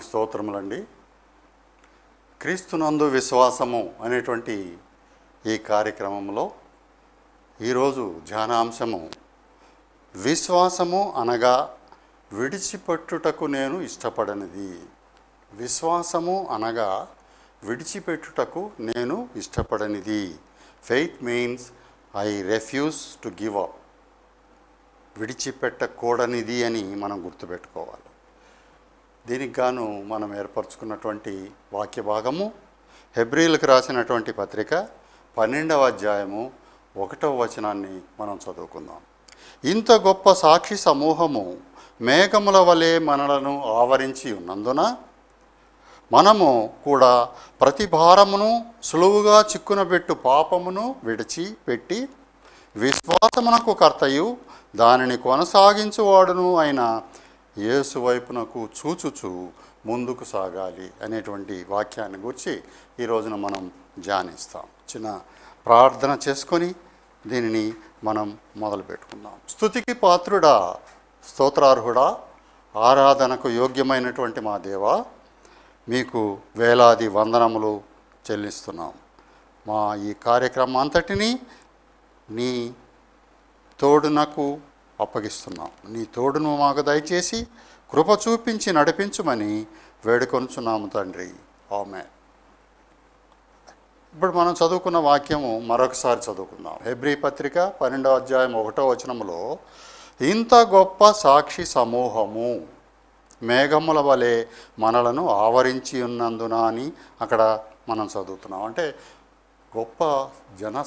నామానికి స్తోత్రములండి క్రీస్తునందు విశ్వాసము అనేటువంటి ఈ కార్యక్రమంలో ఈరోజు ధ్యానాంశము విశ్వాసము అనగా విడిచిపెట్టుటకు నేను ఇష్టపడనిది విశ్వాసము అనగా విడిచిపెట్టుటకు నేను ఇష్టపడనిది faith means I refuse to give up విడిచిపెట్టకూడనిది అని మనం గుర్తుపెట్టుకోవాలి దీనికి గాను మనం ఏర్పరచుకున్నటువంటి వాక్య భాగము హెబ్రిల్కి రాసినటువంటి పత్రిక పన్నెండవ అధ్యాయము ఒకటవ వచనాన్ని మనం చదువుకుందాం ఇంత గొప్ప సాక్షి సమూహము మేఘముల వలె మనలను ఆవరించి ఉన్నందున మనము కూడా ప్రతి భారమును సులువుగా చిక్కునబెట్టు పాపమును విడిచి పెట్టి విశ్వాసమునకు కర్తయు దానిని కొనసాగించువాడును అయిన యేసు వైపునకు చూచుచు ముందుకు సాగాలి అనేటువంటి వాక్యాన్ని గురించి ఈ రోజున మనం ధ్యానిస్తాం చిన్న ప్రార్థన చేసుకొని దీనిని మనం మొదలు పెట్టుకుందాం స్థుతికి పాత్రుడా స్తోత్రార్హుడా ఆరాధనకు యోగ్యమైనటువంటి మా దేవ మీకు వేలాది వందనములు చెల్లిస్తున్నాం మా ఈ కార్యక్రమం అంతటినీ నీ తోడునకు అప్పగిస్తున్నాం నీ తోడును మాకు దయచేసి కృప చూపించి నడిపించమని వేడుకొనుచున్నాము తండ్రి ఆమె ఇప్పుడు మనం చదువుకున్న వాక్యము మరొకసారి చదువుకుందాం హెబ్రి పత్రిక పన్నెండవ అధ్యాయం ఒకటో వచనంలో ఇంత గొప్ప సాక్షి సమూహము మేఘముల వలె మనలను ఆవరించి ఉన్నందున అని అక్కడ మనం చదువుతున్నాం అంటే గొప్ప జన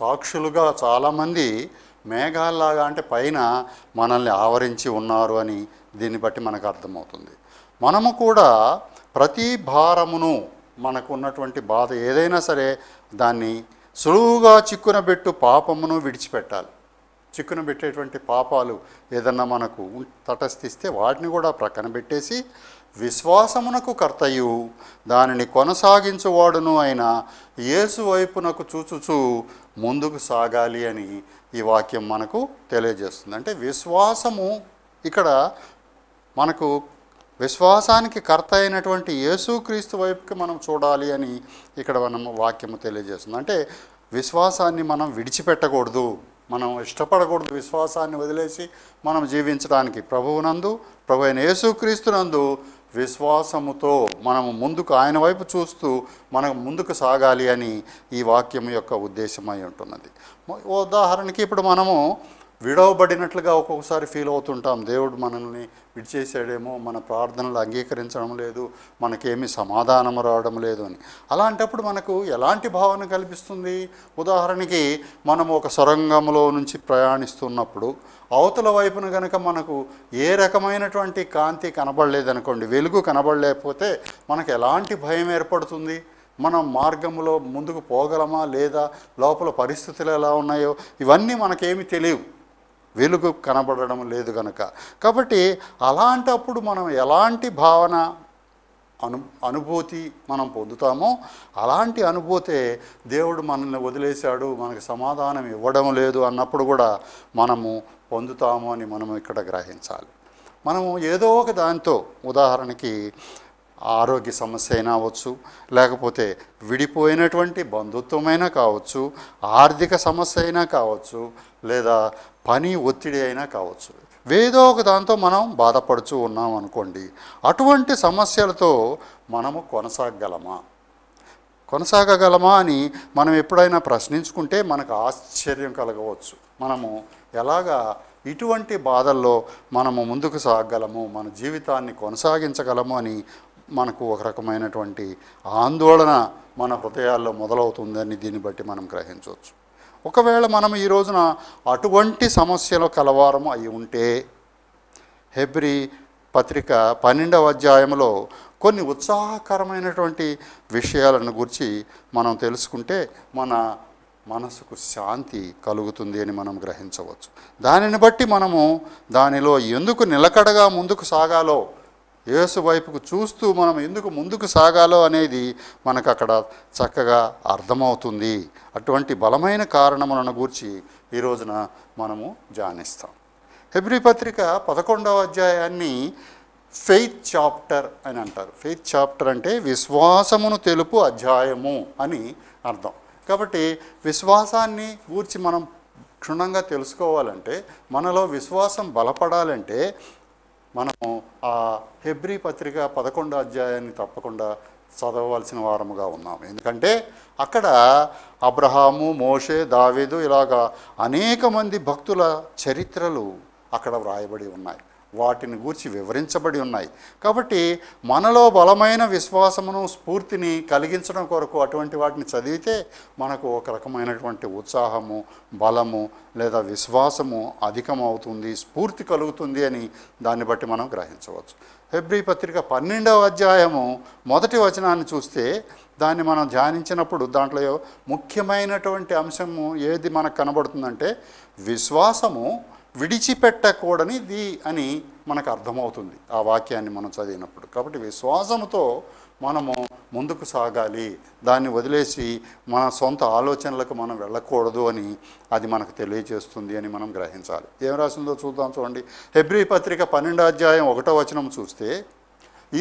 సాక్షులుగా చాలామంది మేఘాల్లాగా అంటే పైన మనల్ని ఆవరించి ఉన్నారు అని దీన్ని బట్టి మనకు అర్థమవుతుంది మనము కూడా ప్రతి భారమును మనకు ఉన్నటువంటి బాధ ఏదైనా సరే దాన్ని సులువుగా చిక్కునబెట్టు పాపమును విడిచిపెట్టాలి చిక్కున పెట్టేటువంటి పాపాలు ఏదన్నా మనకు తటస్థిస్తే వాటిని కూడా ప్రక్కన పెట్టేసి విశ్వాసమునకు కర్తయు దానిని కొనసాగించువాడును అయిన యేసు వైపునకు చూచుచూ ముందుకు సాగాలి అని ఈ వాక్యం మనకు తెలియజేస్తుంది అంటే విశ్వాసము ఇక్కడ మనకు విశ్వాసానికి కర్త అయినటువంటి యేసుక్రీస్తు వైపుకి మనం చూడాలి అని ఇక్కడ మనం వాక్యము తెలియజేస్తుంది అంటే విశ్వాసాన్ని మనం విడిచిపెట్టకూడదు మనం ఇష్టపడకూడదు విశ్వాసాన్ని వదిలేసి మనం జీవించడానికి ప్రభువునందు ప్రభు అయిన యేసుక్రీస్తునందు విశ్వాసముతో మనము ముందుకు ఆయన వైపు చూస్తూ మనం ముందుకు సాగాలి అని ఈ వాక్యం యొక్క ఉద్దేశమై ఉంటున్నది ఉదాహరణకి ఇప్పుడు మనము విడవబడినట్లుగా ఒక్కొక్కసారి ఫీల్ అవుతుంటాం దేవుడు మనల్ని విడిచేసాడేమో మన ప్రార్థనలు అంగీకరించడం లేదు మనకేమి సమాధానం రావడం లేదు అని అలాంటప్పుడు మనకు ఎలాంటి భావన కల్పిస్తుంది ఉదాహరణకి మనం ఒక సొరంగంలో నుంచి ప్రయాణిస్తున్నప్పుడు అవతల వైపున కనుక మనకు ఏ రకమైనటువంటి కాంతి కనబడలేదనుకోండి వెలుగు కనబడలేకపోతే మనకు ఎలాంటి భయం ఏర్పడుతుంది మనం మార్గంలో ముందుకు పోగలమా లేదా లోపల పరిస్థితులు ఎలా ఉన్నాయో ఇవన్నీ మనకేమి తెలియవు వెలుగు కనబడడం లేదు కనుక కాబట్టి అలాంటప్పుడు మనం ఎలాంటి భావన అను అనుభూతి మనం పొందుతామో అలాంటి అనుభూతే దేవుడు మనల్ని వదిలేశాడు మనకు సమాధానం ఇవ్వడం లేదు అన్నప్పుడు కూడా మనము పొందుతాము అని మనం ఇక్కడ గ్రహించాలి మనము ఏదో ఒక దానితో ఉదాహరణకి ఆరోగ్య సమస్య అయినా అవ్వచ్చు లేకపోతే విడిపోయినటువంటి బంధుత్వమైనా కావచ్చు ఆర్థిక సమస్య అయినా కావచ్చు లేదా పని ఒత్తిడి అయినా కావచ్చు వేదో ఒక దాంతో మనం బాధపడుచు ఉన్నాం అనుకోండి అటువంటి సమస్యలతో మనము కొనసాగలమా కొనసాగగలమా అని మనం ఎప్పుడైనా ప్రశ్నించుకుంటే మనకు ఆశ్చర్యం కలగవచ్చు మనము ఎలాగా ఇటువంటి బాధల్లో మనము ముందుకు సాగలము మన జీవితాన్ని కొనసాగించగలము అని మనకు ఒక రకమైనటువంటి ఆందోళన మన హృదయాల్లో మొదలవుతుందని దీన్ని బట్టి మనం గ్రహించవచ్చు ఒకవేళ మనం ఈ రోజున అటువంటి సమస్యలో కలవారం అయి ఉంటే హెబ్రి పత్రిక పన్నెండవ అధ్యాయంలో కొన్ని ఉత్సాహకరమైనటువంటి విషయాలను గురించి మనం తెలుసుకుంటే మన మనసుకు శాంతి కలుగుతుంది అని మనం గ్రహించవచ్చు దానిని బట్టి మనము దానిలో ఎందుకు నిలకడగా ముందుకు సాగాలో యేసు వైపుకు చూస్తూ మనం ఎందుకు ముందుకు సాగాలో అనేది మనకు అక్కడ చక్కగా అర్థమవుతుంది అటువంటి బలమైన కారణములను గూర్చి ఈ రోజున మనము ధ్యానిస్తాం హెబ్రి పత్రిక పదకొండవ అధ్యాయాన్ని ఫెయిత్ చాప్టర్ అని అంటారు ఫెయిత్ చాప్టర్ అంటే విశ్వాసమును తెలుపు అధ్యాయము అని అర్థం కాబట్టి విశ్వాసాన్ని గూర్చి మనం క్షుణ్ణంగా తెలుసుకోవాలంటే మనలో విశ్వాసం బలపడాలంటే మనము ఆ హెబ్రి పత్రిక పదకొండో అధ్యాయాన్ని తప్పకుండా చదవవలసిన వారముగా ఉన్నాము ఎందుకంటే అక్కడ అబ్రహాము మోషే దావేదు ఇలాగా అనేక మంది భక్తుల చరిత్రలు అక్కడ వ్రాయబడి ఉన్నాయి వాటిని గూర్చి వివరించబడి ఉన్నాయి కాబట్టి మనలో బలమైన విశ్వాసమును స్ఫూర్తిని కలిగించడం కొరకు అటువంటి వాటిని చదివితే మనకు ఒక రకమైనటువంటి ఉత్సాహము బలము లేదా విశ్వాసము అధికమవుతుంది స్ఫూర్తి కలుగుతుంది అని దాన్ని బట్టి మనం గ్రహించవచ్చు ఫిబ్రి పత్రిక పన్నెండవ అధ్యాయము మొదటి వచనాన్ని చూస్తే దాన్ని మనం ధ్యానించినప్పుడు దాంట్లో ముఖ్యమైనటువంటి అంశము ఏది మనకు కనబడుతుందంటే విశ్వాసము విడిచిపెట్టకూడనిది అని మనకు అర్థమవుతుంది ఆ వాక్యాన్ని మనం చదివినప్పుడు కాబట్టి విశ్వాసంతో మనము ముందుకు సాగాలి దాన్ని వదిలేసి మన సొంత ఆలోచనలకు మనం వెళ్ళకూడదు అని అది మనకు తెలియజేస్తుంది అని మనం గ్రహించాలి ఏం రాసిందో చూద్దాం చూడండి హెబ్రి పత్రిక పన్నెండు అధ్యాయం ఒకటో వచనం చూస్తే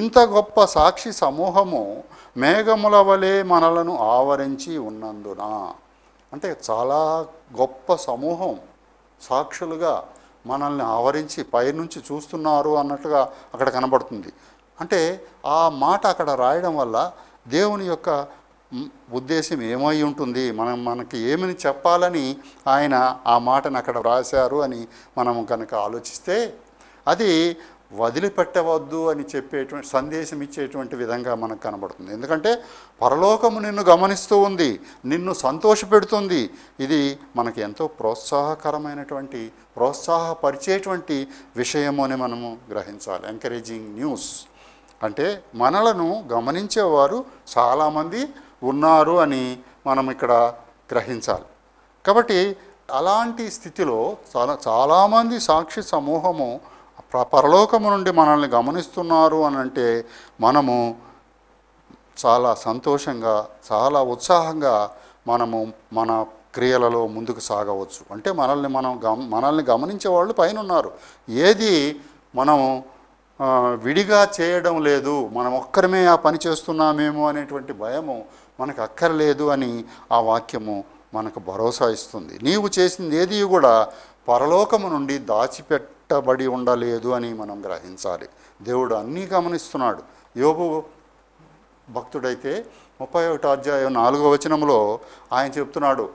ఇంత గొప్ప సాక్షి సమూహము మేఘముల వలె మనలను ఆవరించి ఉన్నందున అంటే చాలా గొప్ప సమూహం సాక్షులుగా మనల్ని ఆవరించి పైనుంచి చూస్తున్నారు అన్నట్టుగా అక్కడ కనబడుతుంది అంటే ఆ మాట అక్కడ రాయడం వల్ల దేవుని యొక్క ఉద్దేశం ఏమై ఉంటుంది మనం మనకి ఏమని చెప్పాలని ఆయన ఆ మాటను అక్కడ రాశారు అని మనం కనుక ఆలోచిస్తే అది వదిలిపెట్టవద్దు అని చెప్పేటువంటి సందేశం ఇచ్చేటువంటి విధంగా మనకు కనబడుతుంది ఎందుకంటే పరలోకము నిన్ను గమనిస్తూ ఉంది నిన్ను సంతోషపెడుతుంది ఇది మనకి ఎంతో ప్రోత్సాహకరమైనటువంటి ప్రోత్సాహపరిచేటువంటి విషయము అని మనము గ్రహించాలి ఎంకరేజింగ్ న్యూస్ అంటే మనలను గమనించేవారు చాలామంది ఉన్నారు అని మనం ఇక్కడ గ్రహించాలి కాబట్టి అలాంటి స్థితిలో చాలా చాలామంది సాక్షి సమూహము పరలోకము నుండి మనల్ని గమనిస్తున్నారు అని అంటే మనము చాలా సంతోషంగా చాలా ఉత్సాహంగా మనము మన క్రియలలో ముందుకు సాగవచ్చు అంటే మనల్ని మనం గమ మనల్ని గమనించే వాళ్ళు పైన ఉన్నారు ఏది మనం విడిగా చేయడం లేదు మనం ఒక్కరమే ఆ పని చేస్తున్నామేమో అనేటువంటి భయము మనకు అక్కర్లేదు అని ఆ వాక్యము మనకు భరోసా ఇస్తుంది నీవు చేసింది ఏది కూడా పరలోకము నుండి దాచిపెట్ కట్టబడి ఉండలేదు అని మనం గ్రహించాలి దేవుడు అన్నీ గమనిస్తున్నాడు యోగు భక్తుడైతే ముప్పై ఒకటి అధ్యాయం నాలుగో వచనంలో ఆయన చెప్తున్నాడు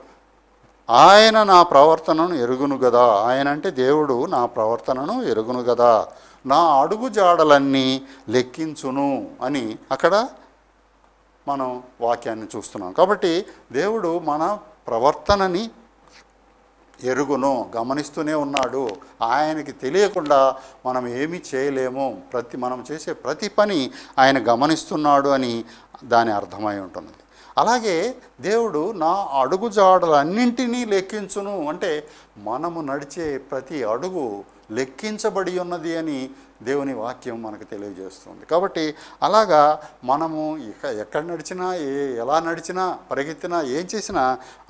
ఆయన నా ప్రవర్తనను ఎరుగును కదా ఆయన అంటే దేవుడు నా ప్రవర్తనను ఎరుగును కదా నా అడుగు జాడలన్నీ లెక్కించును అని అక్కడ మనం వాక్యాన్ని చూస్తున్నాం కాబట్టి దేవుడు మన ప్రవర్తనని ఎరుగును గమనిస్తూనే ఉన్నాడు ఆయనకి తెలియకుండా మనం ఏమి చేయలేము ప్రతి మనం చేసే ప్రతి పని ఆయన గమనిస్తున్నాడు అని దాని అర్థమై ఉంటుంది అలాగే దేవుడు నా జాడలన్నింటినీ లెక్కించును అంటే మనము నడిచే ప్రతి అడుగు లెక్కించబడి ఉన్నది అని దేవుని వాక్యం మనకు తెలియజేస్తుంది కాబట్టి అలాగా మనము ఇక ఎక్కడ నడిచినా ఏ ఎలా నడిచినా పరిగెత్తినా ఏం చేసినా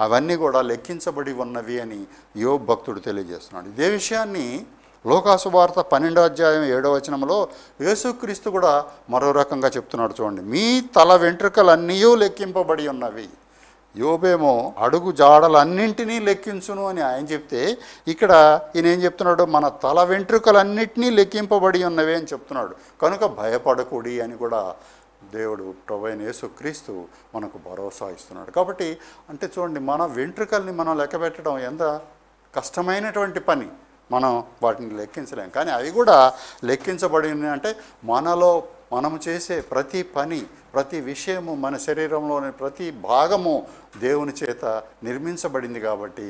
అవన్నీ కూడా లెక్కించబడి ఉన్నవి అని యో భక్తుడు తెలియజేస్తున్నాడు ఇదే విషయాన్ని లోకాసువార్త పన్నెండో అధ్యాయం ఏడో వచనంలో యేసుక్రీస్తు కూడా మరో రకంగా చెప్తున్నాడు చూడండి మీ తల వెంట్రుకలన్నీ లెక్కింపబడి ఉన్నవి యోబేమో అడుగు జాడలన్నింటినీ లెక్కించును అని ఆయన చెప్తే ఇక్కడ ఈయన ఏం చెప్తున్నాడు మన తల వెంట్రుకలన్నింటినీ లెక్కింపబడి ఉన్నవే అని చెప్తున్నాడు కనుక భయపడకూడి అని కూడా దేవుడు ప్రభైన యేసుక్రీస్తు మనకు భరోసా ఇస్తున్నాడు కాబట్టి అంటే చూడండి మన వెంట్రుకల్ని మనం పెట్టడం ఎంత కష్టమైనటువంటి పని మనం వాటిని లెక్కించలేం కానీ అవి కూడా లెక్కించబడి అంటే మనలో మనము చేసే ప్రతి పని ప్రతి విషయము మన శరీరంలోని ప్రతి భాగము దేవుని చేత నిర్మించబడింది కాబట్టి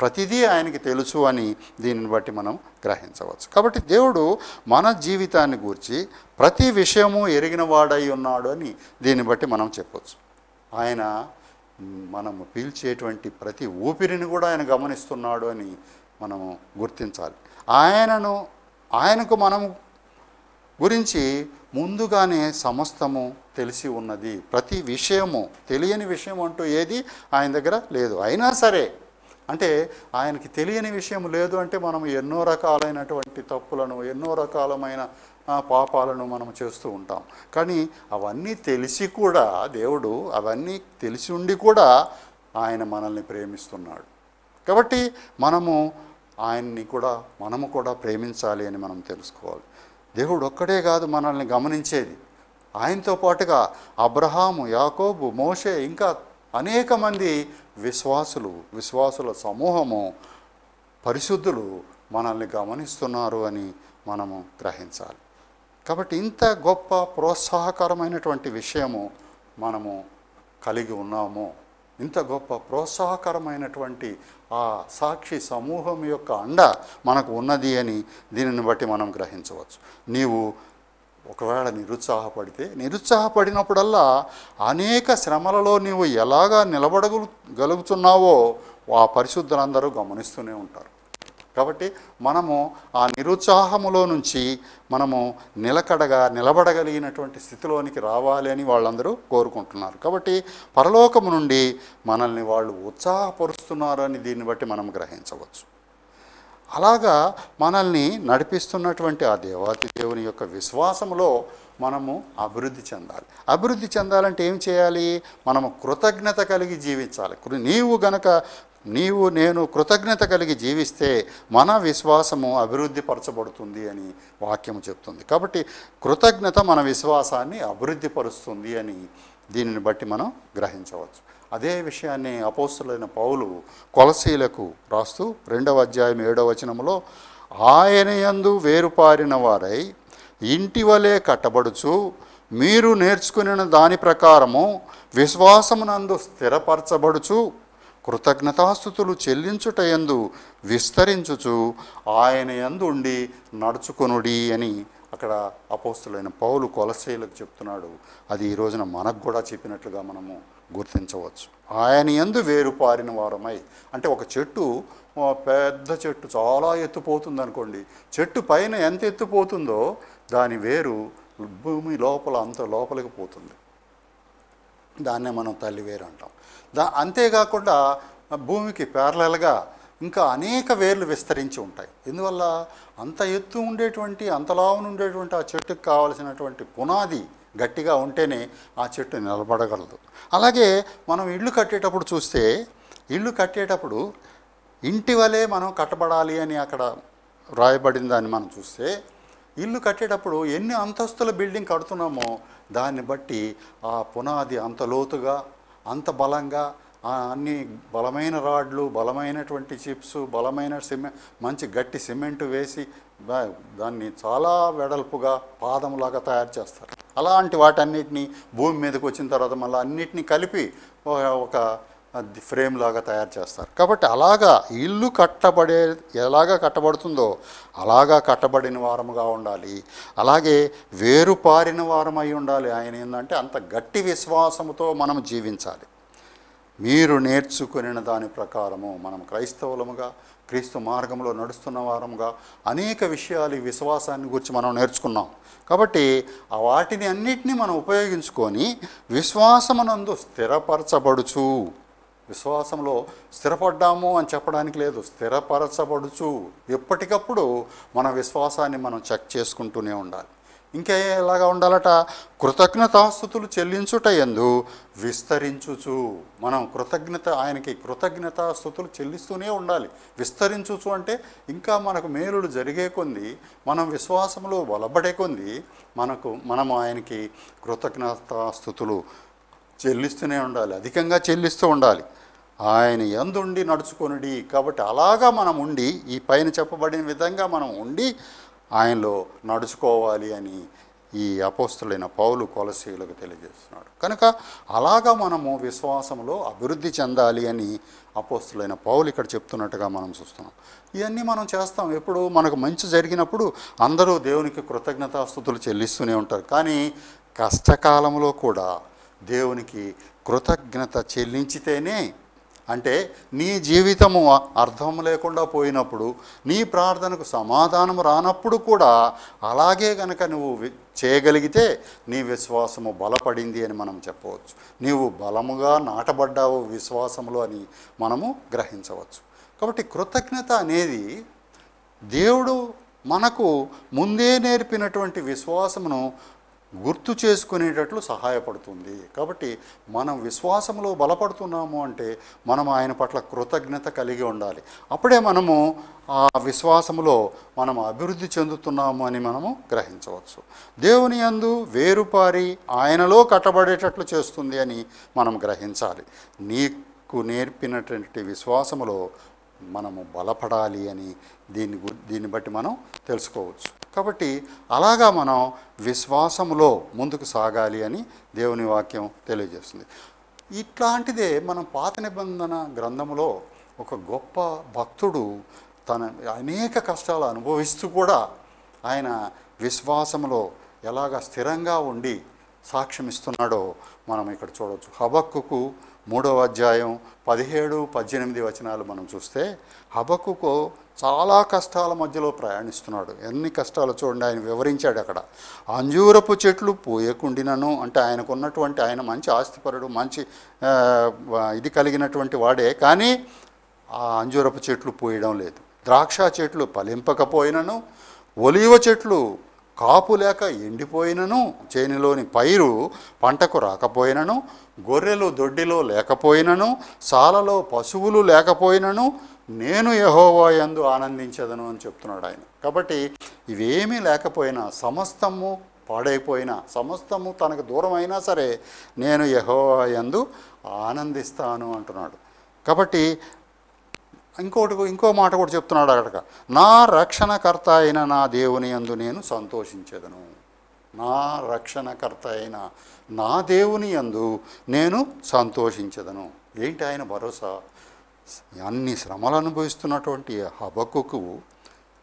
ప్రతిదీ ఆయనకి తెలుసు అని దీనిని బట్టి మనం గ్రహించవచ్చు కాబట్టి దేవుడు మన జీవితాన్ని గూర్చి ప్రతి విషయము ఎరిగిన వాడై ఉన్నాడు అని దీన్ని బట్టి మనం చెప్పవచ్చు ఆయన మనము పీల్చేటువంటి ప్రతి ఊపిరిని కూడా ఆయన గమనిస్తున్నాడు అని మనము గుర్తించాలి ఆయనను ఆయనకు మనం గురించి ముందుగానే సమస్తము తెలిసి ఉన్నది ప్రతి విషయము తెలియని విషయం అంటూ ఏది ఆయన దగ్గర లేదు అయినా సరే అంటే ఆయనకి తెలియని విషయం లేదు అంటే మనం ఎన్నో రకాలైనటువంటి తప్పులను ఎన్నో రకాలమైన పాపాలను మనం చేస్తూ ఉంటాం కానీ అవన్నీ తెలిసి కూడా దేవుడు అవన్నీ తెలిసి ఉండి కూడా ఆయన మనల్ని ప్రేమిస్తున్నాడు కాబట్టి మనము ఆయన్ని కూడా మనము కూడా ప్రేమించాలి అని మనం తెలుసుకోవాలి దేవుడు ఒక్కడే కాదు మనల్ని గమనించేది ఆయనతో పాటుగా అబ్రహాము యాకోబు మోషే ఇంకా అనేక మంది విశ్వాసులు విశ్వాసుల సమూహము పరిశుద్ధులు మనల్ని గమనిస్తున్నారు అని మనము గ్రహించాలి కాబట్టి ఇంత గొప్ప ప్రోత్సాహకరమైనటువంటి విషయము మనము కలిగి ఉన్నాము ఇంత గొప్ప ప్రోత్సాహకరమైనటువంటి ఆ సాక్షి సమూహం యొక్క అండ మనకు ఉన్నది అని దీనిని బట్టి మనం గ్రహించవచ్చు నీవు ఒకవేళ నిరుత్సాహపడితే నిరుత్సాహపడినప్పుడల్లా అనేక శ్రమలలో నీవు ఎలాగా నిలబడగలుగుతున్నావో ఆ పరిశుద్ధులందరూ గమనిస్తూనే ఉంటారు కాబట్టి మనము ఆ నిరుత్సాహములో నుంచి మనము నిలకడగా నిలబడగలిగినటువంటి స్థితిలోనికి రావాలి అని వాళ్ళందరూ కోరుకుంటున్నారు కాబట్టి పరలోకము నుండి మనల్ని వాళ్ళు ఉత్సాహపరుస్తున్నారు అని దీన్ని బట్టి మనం గ్రహించవచ్చు అలాగా మనల్ని నడిపిస్తున్నటువంటి ఆ దేవాతి దేవుని యొక్క విశ్వాసములో మనము అభివృద్ధి చెందాలి అభివృద్ధి చెందాలంటే ఏం చేయాలి మనము కృతజ్ఞత కలిగి జీవించాలి నీవు గనక నీవు నేను కృతజ్ఞత కలిగి జీవిస్తే మన విశ్వాసము అభివృద్ధి పరచబడుతుంది అని వాక్యం చెప్తుంది కాబట్టి కృతజ్ఞత మన విశ్వాసాన్ని అభివృద్ధి పరుస్తుంది అని దీనిని బట్టి మనం గ్రహించవచ్చు అదే విషయాన్ని అపోస్తులైన పౌలు కొలసీలకు రాస్తూ రెండవ అధ్యాయం ఏడవ వచనంలో ఆయనయందు వేరుపారిన వారై ఇంటి వలె కట్టబడుచు మీరు నేర్చుకుని దాని ప్రకారము విశ్వాసమునందు స్థిరపరచబడుచు కృతజ్ఞతాస్థుతులు చెల్లించుటయందు విస్తరించుచు ఆయన యందు ఉండి నడుచుకొనుడి అని అక్కడ అపోస్తులైన పౌలు కొలసేలకు చెప్తున్నాడు అది ఈ రోజున మనకు కూడా చెప్పినట్లుగా మనము గుర్తించవచ్చు ఆయన ఎందు వేరుపారిన వారమై అంటే ఒక చెట్టు పెద్ద చెట్టు చాలా ఎత్తుపోతుంది అనుకోండి చెట్టు పైన ఎంత ఎత్తుపోతుందో దాని వేరు భూమి లోపల అంత లోపలికి పోతుంది దాన్నే మనం తల్లి వేరు అంటాం దా అంతేకాకుండా భూమికి ప్యారలల్గా ఇంకా అనేక వేర్లు విస్తరించి ఉంటాయి ఎందువల్ల అంత ఎత్తు ఉండేటువంటి అంతలావును ఉండేటువంటి ఆ చెట్టుకు కావలసినటువంటి పునాది గట్టిగా ఉంటేనే ఆ చెట్టు నిలబడగలదు అలాగే మనం ఇళ్ళు కట్టేటప్పుడు చూస్తే ఇళ్ళు కట్టేటప్పుడు ఇంటి వలె మనం కట్టబడాలి అని అక్కడ రాయబడిన దాన్ని మనం చూస్తే ఇల్లు కట్టేటప్పుడు ఎన్ని అంతస్తుల బిల్డింగ్ కడుతున్నామో దాన్ని బట్టి ఆ పునాది అంత లోతుగా అంత బలంగా అన్ని బలమైన రాడ్లు బలమైనటువంటి చిప్స్ బలమైన సిమె మంచి గట్టి సిమెంట్ వేసి దాన్ని చాలా వెడల్పుగా పాదంలాగా తయారు చేస్తారు అలాంటి వాటన్నిటిని భూమి మీదకి వచ్చిన తర్వాత మళ్ళీ అన్నిటినీ కలిపి ఒక అది ఫ్రేమ్ లాగా తయారు చేస్తారు కాబట్టి అలాగా ఇల్లు కట్టబడే ఎలాగా కట్టబడుతుందో అలాగా కట్టబడిన వారముగా ఉండాలి అలాగే వేరు పారిన వారమై ఉండాలి ఆయన ఏంటంటే అంత గట్టి విశ్వాసముతో మనం జీవించాలి మీరు నేర్చుకుని దాని ప్రకారము మనం క్రైస్తవులముగా క్రీస్తు మార్గంలో నడుస్తున్న వారముగా అనేక విషయాలు ఈ విశ్వాసాన్ని గురించి మనం నేర్చుకున్నాం కాబట్టి ఆ వాటిని అన్నిటినీ మనం ఉపయోగించుకొని విశ్వాసమునందు స్థిరపరచబడుచు విశ్వాసంలో స్థిరపడ్డాము అని చెప్పడానికి లేదు స్థిరపరచబడుచు ఎప్పటికప్పుడు మన విశ్వాసాన్ని మనం చెక్ చేసుకుంటూనే ఉండాలి ఇంకా ఎలాగ ఉండాలట కృతజ్ఞతాస్థుతులు చెల్లించుట ఎందు విస్తరించుచు మనం కృతజ్ఞత ఆయనకి కృతజ్ఞతాస్థుతులు చెల్లిస్తూనే ఉండాలి విస్తరించుచు అంటే ఇంకా మనకు మేలుడు జరిగే కొంది మనం విశ్వాసంలో బలపడే కొంది మనకు మనం ఆయనకి కృతజ్ఞతాస్థుతులు చెల్లిస్తూనే ఉండాలి అధికంగా చెల్లిస్తూ ఉండాలి ఆయన ఎందుండి నడుచుకొనిడి కాబట్టి అలాగా మనం ఉండి ఈ పైన చెప్పబడిన విధంగా మనం ఉండి ఆయనలో నడుచుకోవాలి అని ఈ అపోస్తులైన పౌలు కొలసీలకు తెలియజేస్తున్నాడు కనుక అలాగా మనము విశ్వాసంలో అభివృద్ధి చెందాలి అని అపోస్తులైన పౌలు ఇక్కడ చెప్తున్నట్టుగా మనం చూస్తున్నాం ఇవన్నీ మనం చేస్తాం ఎప్పుడు మనకు మంచి జరిగినప్పుడు అందరూ దేవునికి కృతజ్ఞతాస్థుతులు చెల్లిస్తూనే ఉంటారు కానీ కష్టకాలంలో కూడా దేవునికి కృతజ్ఞత చెల్లించితేనే అంటే నీ జీవితము అర్థం లేకుండా పోయినప్పుడు నీ ప్రార్థనకు సమాధానం రానప్పుడు కూడా అలాగే కనుక నువ్వు చేయగలిగితే నీ విశ్వాసము బలపడింది అని మనం చెప్పవచ్చు నీవు బలముగా నాటబడ్డావు విశ్వాసములు అని మనము గ్రహించవచ్చు కాబట్టి కృతజ్ఞత అనేది దేవుడు మనకు ముందే నేర్పినటువంటి విశ్వాసమును గుర్తు చేసుకునేటట్లు సహాయపడుతుంది కాబట్టి మనం విశ్వాసంలో బలపడుతున్నాము అంటే మనం ఆయన పట్ల కృతజ్ఞత కలిగి ఉండాలి అప్పుడే మనము ఆ విశ్వాసములో మనం అభివృద్ధి చెందుతున్నాము అని మనము గ్రహించవచ్చు దేవుని అందు వేరుపారి ఆయనలో కట్టబడేటట్లు చేస్తుంది అని మనం గ్రహించాలి నీకు నేర్పినటువంటి విశ్వాసములో మనము బలపడాలి అని దీని దీన్ని బట్టి మనం తెలుసుకోవచ్చు కాబట్టి అలాగా మనం విశ్వాసములో ముందుకు సాగాలి అని దేవుని వాక్యం తెలియజేస్తుంది ఇట్లాంటిదే మనం పాత నిబంధన గ్రంథంలో ఒక గొప్ప భక్తుడు తన అనేక కష్టాలు అనుభవిస్తూ కూడా ఆయన విశ్వాసంలో ఎలాగ స్థిరంగా ఉండి సాక్ష్యమిస్తున్నాడో మనం ఇక్కడ చూడవచ్చు హబక్కుకు మూడవ అధ్యాయం పదిహేడు పద్దెనిమిది వచనాలు మనం చూస్తే హబకుకు చాలా కష్టాల మధ్యలో ప్రయాణిస్తున్నాడు ఎన్ని కష్టాలు చూడండి ఆయన వివరించాడు అక్కడ అంజూరపు చెట్లు పోయకుండినను అంటే ఆయనకున్నటువంటి ఆయన మంచి ఆస్తిపరుడు మంచి ఇది కలిగినటువంటి వాడే కానీ ఆ అంజూరపు చెట్లు పోయడం లేదు ద్రాక్ష చెట్లు ఫలింపకపోయినను ఒలివ చెట్లు కాపు లేక ఎండిపోయినను చేనిలోని పైరు పంటకు రాకపోయినను గొర్రెలు దొడ్డిలో లేకపోయినను సాలలో పశువులు లేకపోయినను నేను యహోవా ఎందు ఆనందించదను అని చెప్తున్నాడు ఆయన కాబట్టి ఇవేమీ లేకపోయినా సమస్తము పాడైపోయినా సమస్తము తనకు దూరమైనా సరే నేను యహోవా ఎందు ఆనందిస్తాను అంటున్నాడు కాబట్టి ఇంకోటి ఇంకో మాట కూడా చెప్తున్నాడు అక్కడ నా రక్షణకర్త అయిన నా దేవుని అందు నేను సంతోషించదను నా రక్షణకర్త అయిన నా దేవుని అందు నేను సంతోషించదను ఏంటి ఆయన భరోసా అన్ని శ్రమలు అనుభవిస్తున్నటువంటి హబక్కుకు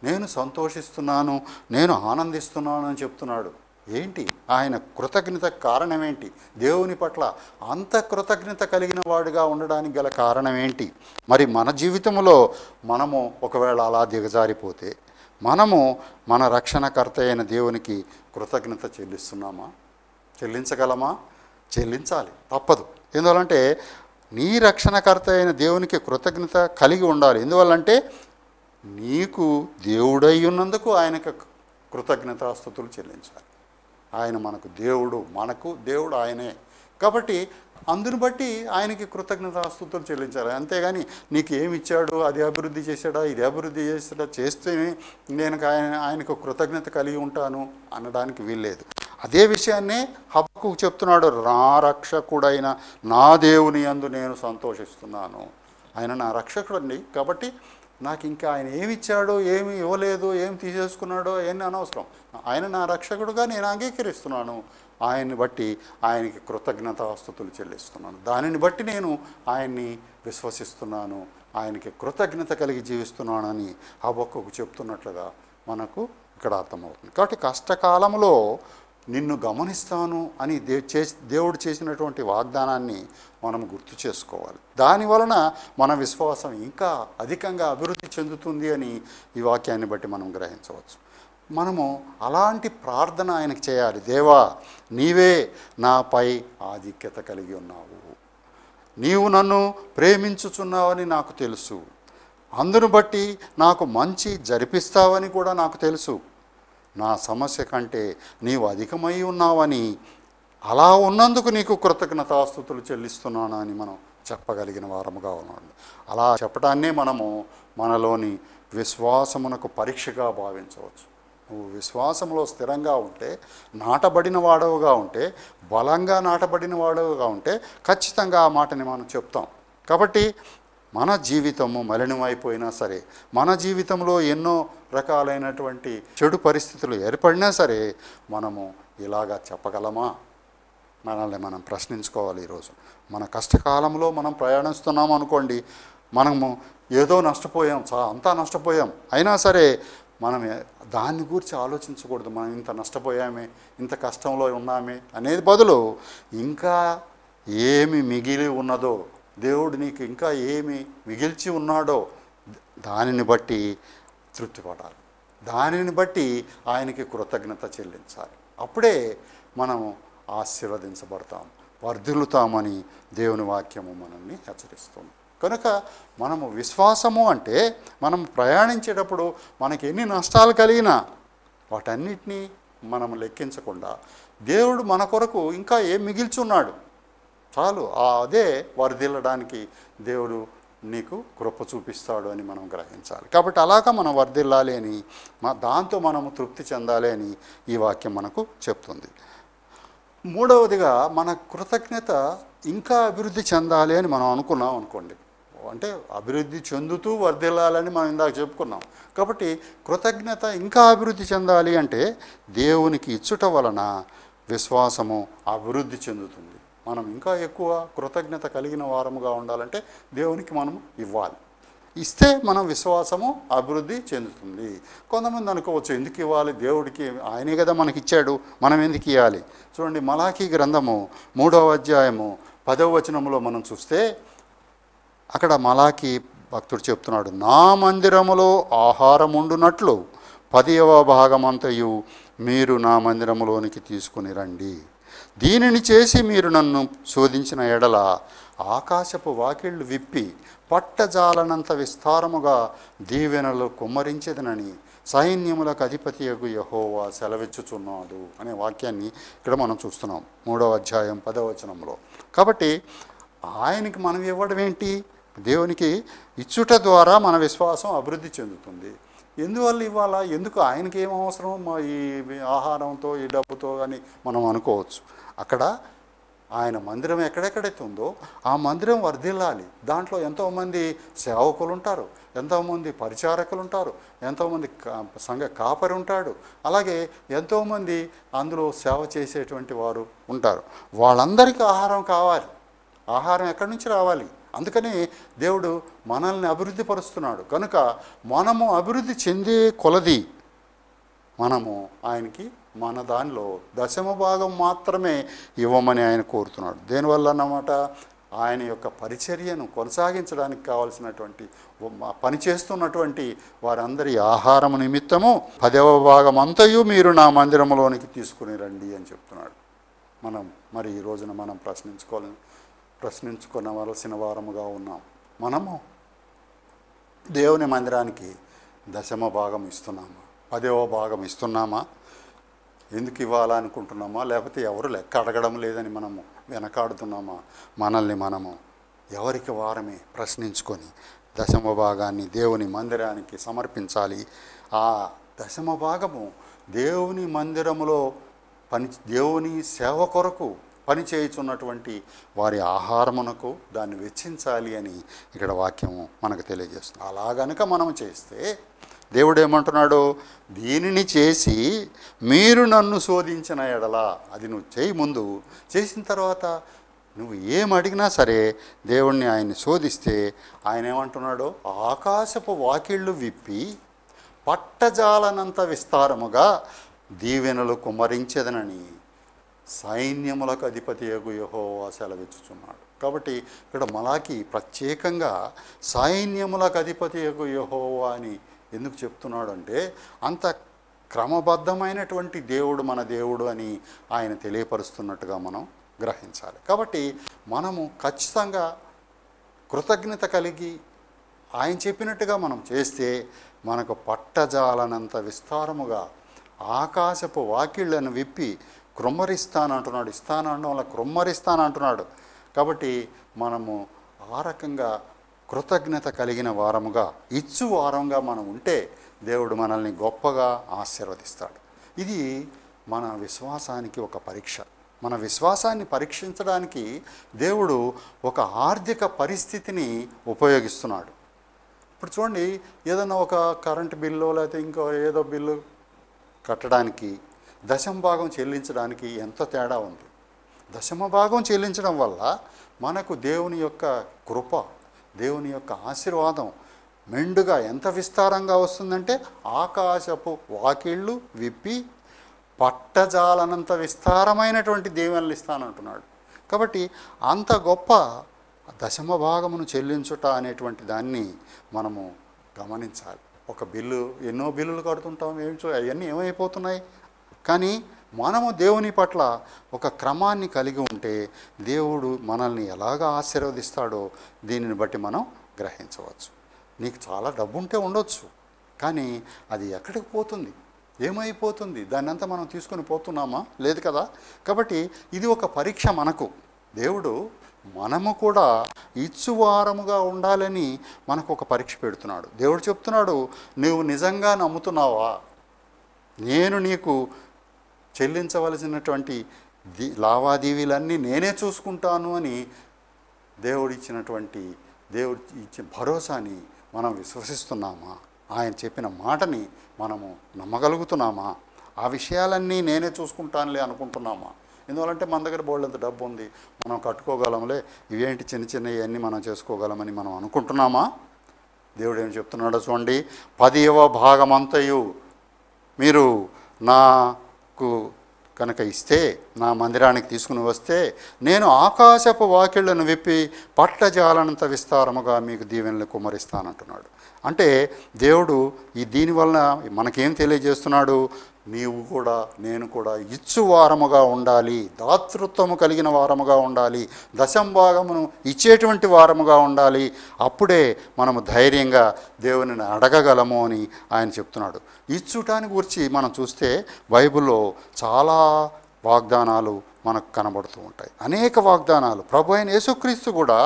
నేను సంతోషిస్తున్నాను నేను ఆనందిస్తున్నాను అని చెప్తున్నాడు ఏంటి ఆయన కృతజ్ఞత కారణమేంటి దేవుని పట్ల అంత కృతజ్ఞత కలిగిన వాడుగా ఉండడానికి గల కారణమేంటి మరి మన జీవితంలో మనము ఒకవేళ అలా దిగజారిపోతే మనము మన రక్షణకర్త అయిన దేవునికి కృతజ్ఞత చెల్లిస్తున్నామా చెల్లించగలమా చెల్లించాలి తప్పదు ఎందువల్లంటే నీ రక్షణకర్త అయిన దేవునికి కృతజ్ఞత కలిగి ఉండాలి ఎందువల్లంటే నీకు దేవుడై ఉన్నందుకు ఆయనకు కృతజ్ఞతాస్థుతులు చెల్లించాలి ఆయన మనకు దేవుడు మనకు దేవుడు ఆయనే కాబట్టి అందును బట్టి ఆయనకి కృతజ్ఞతాస్తుతులు చెల్లించాలి అంతేగాని నీకు ఏమి ఇచ్చాడు అది అభివృద్ధి చేశాడా ఇది అభివృద్ధి చేశాడా చేస్తేనే నేను ఆయన ఆయనకు కృతజ్ఞత కలిగి ఉంటాను అనడానికి వీల్లేదు అదే విషయాన్నే హబ్బకు చెప్తున్నాడు నా రక్షకుడైన నా దేవుని అందు నేను సంతోషిస్తున్నాను ఆయన నా రక్షకుడు కాబట్టి నాకు ఇంకా ఆయన ఏమి ఇచ్చాడు ఏమి ఇవ్వలేదు ఏం తీసేసుకున్నాడో ఏమి అనవసరం ఆయన నా రక్షకుడుగా నేను అంగీకరిస్తున్నాను ఆయన్ని బట్టి ఆయనకి వస్తుతులు చెల్లిస్తున్నాను దానిని బట్టి నేను ఆయన్ని విశ్వసిస్తున్నాను ఆయనకి కృతజ్ఞత కలిగి జీవిస్తున్నానని హబొక్కకు చెప్తున్నట్లుగా మనకు ఇక్కడ అర్థమవుతుంది కాబట్టి కష్టకాలంలో నిన్ను గమనిస్తాను అని దే దేవుడు చేసినటువంటి వాగ్దానాన్ని మనం గుర్తు చేసుకోవాలి దాని వలన మన విశ్వాసం ఇంకా అధికంగా అభివృద్ధి చెందుతుంది అని ఈ వాక్యాన్ని బట్టి మనం గ్రహించవచ్చు మనము అలాంటి ప్రార్థన ఆయనకు చేయాలి దేవా నీవే నాపై ఆధిక్యత కలిగి ఉన్నావు నీవు నన్ను ప్రేమించుచున్నావని నాకు తెలుసు అందును బట్టి నాకు మంచి జరిపిస్తావని కూడా నాకు తెలుసు నా సమస్య కంటే నీవు అధికమై ఉన్నావని అలా ఉన్నందుకు నీకు కృతజ్ఞతాస్థుతులు చెల్లిస్తున్నానని మనం చెప్పగలిగిన వారముగా ఉన్నాడు అలా చెప్పడాన్నే మనము మనలోని విశ్వాసమునకు పరీక్షగా భావించవచ్చు నువ్వు విశ్వాసంలో స్థిరంగా ఉంటే నాటబడిన వాడవుగా ఉంటే బలంగా నాటబడిన వాడవుగా ఉంటే ఖచ్చితంగా ఆ మాటని మనం చెప్తాం కాబట్టి మన జీవితము మలినమైపోయినా సరే మన జీవితంలో ఎన్నో రకాలైనటువంటి చెడు పరిస్థితులు ఏర్పడినా సరే మనము ఇలాగా చెప్పగలమా మనల్ని మనం ప్రశ్నించుకోవాలి ఈరోజు మన కష్టకాలంలో మనం ప్రయాణిస్తున్నాం అనుకోండి మనము ఏదో నష్టపోయాం చా అంతా నష్టపోయాం అయినా సరే మనం దాని గురించి ఆలోచించకూడదు మనం ఇంత నష్టపోయామే ఇంత కష్టంలో ఉన్నామే అనేది బదులు ఇంకా ఏమి మిగిలి ఉన్నదో దేవుడు నీకు ఇంకా ఏమి మిగిల్చి ఉన్నాడో దానిని బట్టి తృప్తిపడాలి దానిని బట్టి ఆయనకి కృతజ్ఞత చెల్లించాలి అప్పుడే మనం ఆశీర్వదించబడతాం వర్ధిల్లుతామని దేవుని వాక్యము మనల్ని హెచ్చరిస్తుంది కనుక మనము విశ్వాసము అంటే మనం ప్రయాణించేటప్పుడు మనకి ఎన్ని నష్టాలు కలిగినా వాటన్నిటినీ మనం లెక్కించకుండా దేవుడు మన కొరకు ఇంకా ఏం మిగిల్చున్నాడు చాలు అదే వరదిల్లడానికి దేవుడు నీకు కృప చూపిస్తాడు అని మనం గ్రహించాలి కాబట్టి అలాగా మనం వర్ధిల్లాలి అని మా దాంతో మనము తృప్తి చెందాలి అని ఈ వాక్యం మనకు చెప్తుంది మూడవదిగా మన కృతజ్ఞత ఇంకా అభివృద్ధి చెందాలి అని మనం అనుకున్నాం అనుకోండి అంటే అభివృద్ధి చెందుతూ వర్ధిల్లాలని మనం ఇందాక చెప్పుకున్నాం కాబట్టి కృతజ్ఞత ఇంకా అభివృద్ధి చెందాలి అంటే దేవునికి ఇచ్చుట వలన విశ్వాసము అభివృద్ధి చెందుతుంది మనం ఇంకా ఎక్కువ కృతజ్ఞత కలిగిన వారముగా ఉండాలంటే దేవునికి మనం ఇవ్వాలి ఇస్తే మనం విశ్వాసము అభివృద్ధి చెందుతుంది కొంతమంది అనుకోవచ్చు ఎందుకు ఇవ్వాలి దేవుడికి ఆయనే కదా మనకి ఇచ్చాడు మనం ఎందుకు ఇవ్వాలి చూడండి మలాఖీ గ్రంథము మూడవ అధ్యాయము పదవ వచనంలో మనం చూస్తే అక్కడ మలాఖీ భక్తుడు చెప్తున్నాడు నా మందిరములో ఆహారం ఉండునట్లు పదవ భాగమంతయు మీరు నా మందిరంలోనికి తీసుకుని రండి దీనిని చేసి మీరు నన్ను శోధించిన ఎడల ఆకాశపు వాకిళ్ళు విప్పి పట్టజాలనంత విస్తారముగా దీవెనలు కుమ్మరించేదనని సైన్యములకు అధిపతియగు యహోవా సెలవిచ్చుచున్నాడు అనే వాక్యాన్ని ఇక్కడ మనం చూస్తున్నాం మూడవ అధ్యాయం పదవచనంలో కాబట్టి ఆయనకి మనం ఇవ్వడం ఏంటి దేవునికి ఇచ్చుట ద్వారా మన విశ్వాసం అభివృద్ధి చెందుతుంది ఎందువల్ల ఇవ్వాలా ఎందుకు ఆయనకి ఏం అవసరం మా ఈ ఆహారంతో ఈ డబ్బుతో అని మనం అనుకోవచ్చు అక్కడ ఆయన మందిరం ఎక్కడెక్కడైతే ఉందో ఆ మందిరం వర్ధిల్లాలి దాంట్లో ఎంతోమంది సేవకులు ఉంటారు ఎంతోమంది పరిచారకులు ఉంటారు ఎంతోమంది సంఘ కాపరి ఉంటాడు అలాగే ఎంతోమంది అందులో సేవ చేసేటువంటి వారు ఉంటారు వాళ్ళందరికీ ఆహారం కావాలి ఆహారం ఎక్కడి నుంచి రావాలి అందుకని దేవుడు మనల్ని అభివృద్ధి పరుస్తున్నాడు కనుక మనము అభివృద్ధి చెందే కొలది మనము ఆయనకి మన దానిలో దశమ భాగం మాత్రమే ఇవ్వమని ఆయన కోరుతున్నాడు దేనివల్ల అన్నమాట ఆయన యొక్క పరిచర్యను కొనసాగించడానికి కావలసినటువంటి చేస్తున్నటువంటి వారందరి ఆహారం నిమిత్తము పదవ భాగం అంతయు మీరు నా మందిరంలోనికి తీసుకుని రండి అని చెప్తున్నాడు మనం మరి ఈ రోజున మనం ప్రశ్నించుకోవాలి ప్రశ్నించుకునవలసిన వారముగా ఉన్నాం మనము దేవుని మందిరానికి దశమ భాగం ఇస్తున్నామా పదవ భాగం ఇస్తున్నామా ఎందుకు ఇవ్వాలనుకుంటున్నామా లేకపోతే ఎవరు లెక్క అడగడం లేదని మనము వెనకాడుతున్నామా మనల్ని మనము ఎవరికి వారమే ప్రశ్నించుకొని దశమ భాగాన్ని దేవుని మందిరానికి సమర్పించాలి ఆ దశమ భాగము దేవుని మందిరములో పని దేవుని సేవ కొరకు పని చేయుచున్నటువంటి వారి ఆహారమునకు దాన్ని వెచ్చించాలి అని ఇక్కడ వాక్యం మనకు తెలియజేస్తుంది అలా మనం చేస్తే దేవుడు ఏమంటున్నాడు దీనిని చేసి మీరు నన్ను శోధించిన ఎడల అది నువ్వు చేయి ముందు చేసిన తర్వాత నువ్వు ఏం అడిగినా సరే దేవుణ్ణి ఆయన్ని శోధిస్తే ఆయన ఏమంటున్నాడు ఆకాశపు వాకిళ్ళు విప్పి పట్టజాలనంత విస్తారముగా దీవెనలు కుమ్మరించదనని సైన్యములకు అధిపతి ఎగు యహోవా సెలవిచ్చుచున్నాడు కాబట్టి ఇక్కడ మలాకి ప్రత్యేకంగా సైన్యములకు అధిపతి ఎగు యహోవా అని ఎందుకు చెప్తున్నాడు అంటే అంత క్రమబద్ధమైనటువంటి దేవుడు మన దేవుడు అని ఆయన తెలియపరుస్తున్నట్టుగా మనం గ్రహించాలి కాబట్టి మనము ఖచ్చితంగా కృతజ్ఞత కలిగి ఆయన చెప్పినట్టుగా మనం చేస్తే మనకు పట్టజాలనంత విస్తారముగా ఆకాశపు వాకిళ్లను విప్పి క్రొమ్మరిస్తాను అంటున్నాడు ఇస్తాను అనడం వల్ల క్రొమ్మరిస్తాను అంటున్నాడు కాబట్టి మనము ఆ రకంగా కృతజ్ఞత కలిగిన వారముగా ఇచ్చు వారంగా మనం ఉంటే దేవుడు మనల్ని గొప్పగా ఆశీర్వదిస్తాడు ఇది మన విశ్వాసానికి ఒక పరీక్ష మన విశ్వాసాన్ని పరీక్షించడానికి దేవుడు ఒక ఆర్థిక పరిస్థితిని ఉపయోగిస్తున్నాడు ఇప్పుడు చూడండి ఏదైనా ఒక కరెంట్ బిల్లు లేకపోతే ఇంకో ఏదో బిల్లు కట్టడానికి దశమ భాగం చెల్లించడానికి ఎంత తేడా ఉంది దశమ భాగం చెల్లించడం వల్ల మనకు దేవుని యొక్క కృప దేవుని యొక్క ఆశీర్వాదం మెండుగా ఎంత విస్తారంగా వస్తుందంటే ఆకాశపు వాకిళ్ళు విప్పి పట్టజాలనంత విస్తారమైనటువంటి దేవుళ్ళు ఇస్తానంటున్నాడు కాబట్టి అంత గొప్ప దశమ భాగమును చెల్లించుట అనేటువంటి దాన్ని మనము గమనించాలి ఒక బిల్లు ఎన్నో బిల్లులు కడుతుంటాం ఏమి అవన్నీ ఏమైపోతున్నాయి కానీ మనము దేవుని పట్ల ఒక క్రమాన్ని కలిగి ఉంటే దేవుడు మనల్ని ఎలాగ ఆశీర్వదిస్తాడో దీనిని బట్టి మనం గ్రహించవచ్చు నీకు చాలా డబ్బు ఉంటే ఉండొచ్చు కానీ అది ఎక్కడికి పోతుంది ఏమైపోతుంది దాన్ని అంతా మనం తీసుకొని పోతున్నామా లేదు కదా కాబట్టి ఇది ఒక పరీక్ష మనకు దేవుడు మనము కూడా ఇచ్చువారముగా ఉండాలని మనకు ఒక పరీక్ష పెడుతున్నాడు దేవుడు చెప్తున్నాడు నువ్వు నిజంగా నమ్ముతున్నావా నేను నీకు చెల్లించవలసినటువంటి లావాదేవీలన్నీ నేనే చూసుకుంటాను అని దేవుడిచ్చినటువంటి దేవుడు ఇచ్చే భరోసాని మనం విశ్వసిస్తున్నామా ఆయన చెప్పిన మాటని మనము నమ్మగలుగుతున్నామా ఆ విషయాలన్నీ నేనే చూసుకుంటానులే అనుకుంటున్నామా ఎందువలంటే మన దగ్గర బోళ్ళంత డబ్బు ఉంది మనం కట్టుకోగలంలే ఇవేంటి చిన్న చిన్నవి అన్నీ మనం చేసుకోగలమని మనం అనుకుంటున్నామా దేవుడు ఏమి చెప్తున్నాడో చూడండి పదివ భాగమంతయు మీరు నా కు కనుక ఇస్తే నా మందిరానికి తీసుకుని వస్తే నేను ఆకాశపు వాకిళ్లను విప్పి పట్టజాలనంత విస్తారముగా మీకు దీవెనలు కుమరిస్తానంటున్నాడు అంటే దేవుడు ఈ దీనివలన మనకేం తెలియజేస్తున్నాడు నీవు కూడా నేను కూడా ఇచ్చువారముగా ఉండాలి దాతృత్వము కలిగిన వారముగా ఉండాలి దశంభాగమును ఇచ్చేటువంటి వారముగా ఉండాలి అప్పుడే మనము ధైర్యంగా దేవునిని అడగగలము అని ఆయన చెప్తున్నాడు ఇచ్చుటాని గురించి మనం చూస్తే బైబిల్లో చాలా వాగ్దానాలు మనకు కనబడుతూ ఉంటాయి అనేక వాగ్దానాలు ప్రభు అయిన యేసుక్రీస్తు కూడా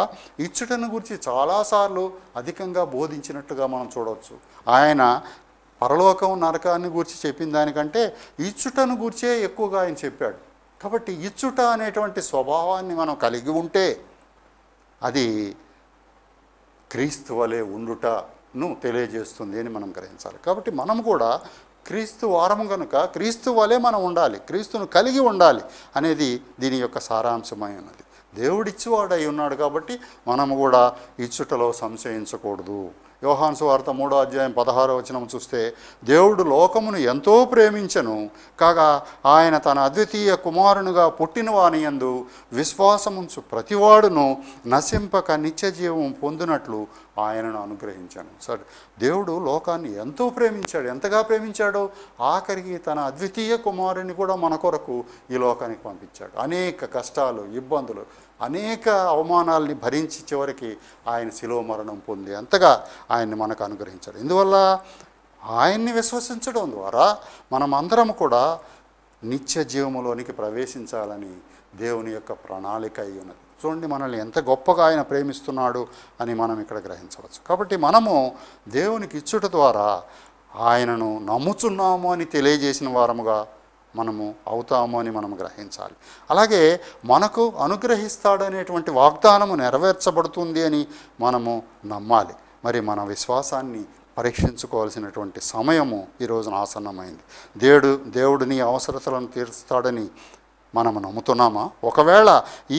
ఇచ్చుటను గురించి చాలాసార్లు అధికంగా బోధించినట్టుగా మనం చూడవచ్చు ఆయన పరలోకం నరకాన్ని గూర్చి చెప్పిన దానికంటే ఇచ్చుటను గూర్చే ఎక్కువగా ఆయన చెప్పాడు కాబట్టి ఇచ్చుట అనేటువంటి స్వభావాన్ని మనం కలిగి ఉంటే అది క్రీస్తు వలె ఉండుటను తెలియజేస్తుంది అని మనం గ్రహించాలి కాబట్టి మనం కూడా క్రీస్తు వారం కనుక క్రీస్తు వలె మనం ఉండాలి క్రీస్తును కలిగి ఉండాలి అనేది దీని యొక్క సారాంశమై ఉన్నది దేవుడిచ్చువాడై ఉన్నాడు కాబట్టి మనము కూడా ఇచ్చుటలో సంశయించకూడదు యోహాన్ వార్త మూడో అధ్యాయం పదహారో వచనం చూస్తే దేవుడు లోకమును ఎంతో ప్రేమించను కాగా ఆయన తన అద్వితీయ కుమారునుగా పుట్టిన వాని ఎందు విశ్వాసముంచు ప్రతివాడును నశింపక నిత్య జీవం పొందినట్లు ఆయనను అనుగ్రహించాను సరే దేవుడు లోకాన్ని ఎంతో ప్రేమించాడు ఎంతగా ప్రేమించాడో ఆఖరికి తన అద్వితీయ కుమారుని కూడా మన కొరకు ఈ లోకానికి పంపించాడు అనేక కష్టాలు ఇబ్బందులు అనేక అవమానాల్ని భరించి చివరికి ఆయన శిలో మరణం పొంది అంతగా ఆయన్ని మనకు అనుగ్రహించాడు ఇందువల్ల ఆయన్ని విశ్వసించడం ద్వారా మనమందరం కూడా నిత్య జీవములోనికి ప్రవేశించాలని దేవుని యొక్క ప్రణాళిక అయి ఉన్నది చూడండి మనల్ని ఎంత గొప్పగా ఆయన ప్రేమిస్తున్నాడు అని మనం ఇక్కడ గ్రహించవచ్చు కాబట్టి మనము దేవునికి ఇచ్చుట ద్వారా ఆయనను నమ్ముచున్నాము అని తెలియజేసిన వారముగా మనము అవుతాము అని మనం గ్రహించాలి అలాగే మనకు అనుగ్రహిస్తాడనేటువంటి వాగ్దానము నెరవేర్చబడుతుంది అని మనము నమ్మాలి మరి మన విశ్వాసాన్ని పరీక్షించుకోవాల్సినటువంటి సమయము ఈరోజు ఆసన్నమైంది దేవుడు దేవుడు నీ అవసరతలను తీరుస్తాడని మనం నమ్ముతున్నామా ఒకవేళ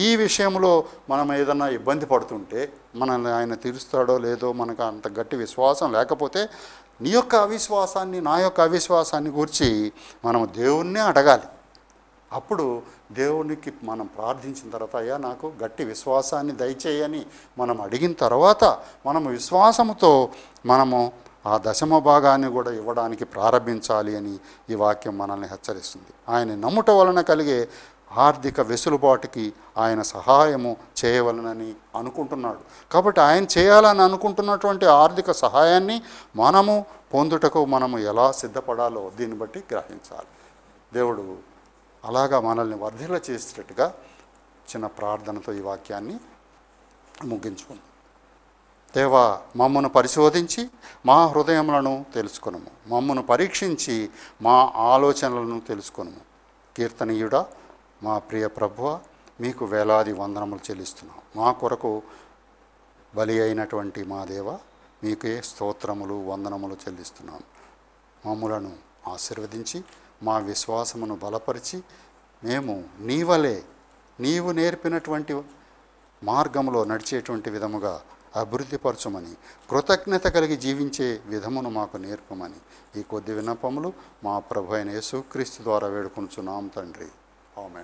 ఈ విషయంలో మనం ఏదైనా ఇబ్బంది పడుతుంటే మనల్ని ఆయన తీరుస్తాడో లేదో మనకు అంత గట్టి విశ్వాసం లేకపోతే నీ యొక్క అవిశ్వాసాన్ని నా యొక్క అవిశ్వాసాన్ని గురించి మనం దేవుణ్ణే అడగాలి అప్పుడు దేవునికి మనం ప్రార్థించిన తర్వాత అయ్యా నాకు గట్టి విశ్వాసాన్ని దయచేయని మనం అడిగిన తర్వాత మనము విశ్వాసముతో మనము ఆ దశమ భాగాన్ని కూడా ఇవ్వడానికి ప్రారంభించాలి అని ఈ వాక్యం మనల్ని హెచ్చరిస్తుంది ఆయన నమ్ముట వలన కలిగే ఆర్థిక వెసులుబాటుకి ఆయన సహాయము చేయవలనని అనుకుంటున్నాడు కాబట్టి ఆయన చేయాలని అనుకుంటున్నటువంటి ఆర్థిక సహాయాన్ని మనము పొందుటకు మనము ఎలా సిద్ధపడాలో దీన్ని బట్టి గ్రహించాలి దేవుడు అలాగా మనల్ని వర్ధిల చేసేటట్టుగా చిన్న ప్రార్థనతో ఈ వాక్యాన్ని ముగించుకుంది దేవా మమ్మను పరిశోధించి మా హృదయములను తెలుసుకునము మమ్మను పరీక్షించి మా ఆలోచనలను తెలుసుకునము కీర్తనీయుడా మా ప్రియ ప్రభువ మీకు వేలాది వందనములు చెల్లిస్తున్నాం మా కొరకు బలి అయినటువంటి మా దేవ మీకే స్తోత్రములు వందనములు చెల్లిస్తున్నాం మమ్ములను ఆశీర్వదించి మా విశ్వాసమును బలపరిచి మేము నీవలే నీవు నేర్పినటువంటి మార్గంలో నడిచేటువంటి విధముగా అభివృద్ధిపరచమని కృతజ్ఞత కలిగి జీవించే విధమును మాకు నేర్పమని ఈ కొద్ది విన్నపములు మా ప్రభు అయిన యేసుక్రీస్తు ద్వారా వేడుకొనుచున్నాం తండ్రి ఆమె